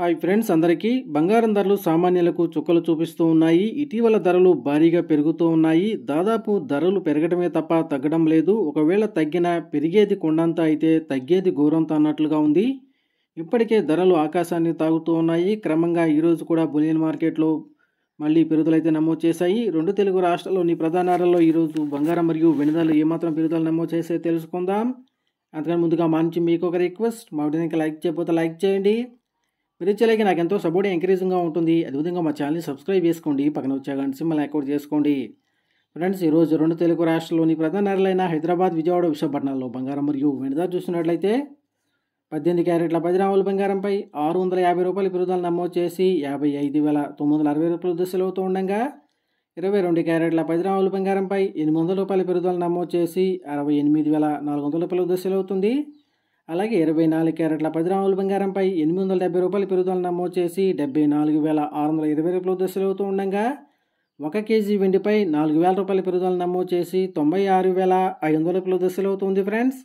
hi friends అందరికీ బంగారం ధరలు సామాన్యులకు చుక్కలు చూపిస్తూ ఉన్నాయి ఇటీవల ధరలు భారీగా పెరుగుతూ ఉన్నాయి దాదాపు ధరలు పెరగడమే తప్ప తగ్గడం లేదు ఒకవేళ తగ్గిన పెరిగేది కొండంత అయితే తగ్గేది ఘోరంత అన్నట్లుగా ఉంది ఇప్పటికే ధరలు ఆకాశాన్ని తాగుతూ ఉన్నాయి క్రమంగా ఈరోజు కూడా బులియన్ మార్కెట్లో మళ్ళీ పెరుగుదలైతే నమోదు చేశాయి రెండు తెలుగు రాష్ట్రాల్లోని ప్రధానాలలో ఈరోజు బంగారం మరియు వెనుదలు ఏమాత్రం పెరుగుదల నమోదు చేసే తెలుసుకుందాం అంతకని ముందుగా మంచి మీకు ఒక రిక్వెస్ట్ మా వీడియోకి లైక్ చేయకపోతే లైక్ చేయండి మీరు ఇచ్చేలాగే నాకు ఎంతో సపోర్ట్ ఎంకరేజింగ్గా ఉంటుంది అదేవిధంగా మా ఛానల్ని సబ్స్క్రైబ్ చేసుకోండి పక్కన వచ్చే గంట సింబల్ యాక్టివేట్ చేసుకోండి ఫ్రెండ్స్ ఈరోజు రెండు తెలుగు రాష్ట్రాల్లోని ప్రధాన నగరాలైన హైదరాబాద్ విజయవాడ విశాఖపట్నంలో బంగారం మరియు వెనుదా చూసినట్లయితే పద్దెనిమిది క్యారెట్ల పది రామల బంగారంపై ఆరు వందల యాభై రూపాయల పెరుగుదల నమోదు చేసి యాభై ఐదు వేల తొమ్మిది వందల అరవై రూపాయలు దశలు అవుతూ ఉండగా ఇరవై రెండు క్యారెట్ల పది రామల బంగారంపై ఎనిమిది వందల రూపాయల పెరుగుదల నమోదు చేసి అరవై ఎనిమిది వేల నాలుగు వందల రూపాయల దశలు అవుతుంది అలాగే ఇరవై నాలుగు క్యారెట్ల పది రాముల బంగారంపై ఎనిమిది వందల డెబ్బై రూపాయల పెరుగుదల నమోదు చేసి డెబ్బై నాలుగు వేల ఆరు వందల ఇరవై రూపాయలు దశలవుతూ ఉండగా ఒక కేజీ వెండిపై నాలుగు వేల రూపాయల పెరుగుదల నమోదు చేసి తొంభై ఆరు వేల ఐదు వందల రూపాయలు దశలవుతుంది ఫ్రెండ్స్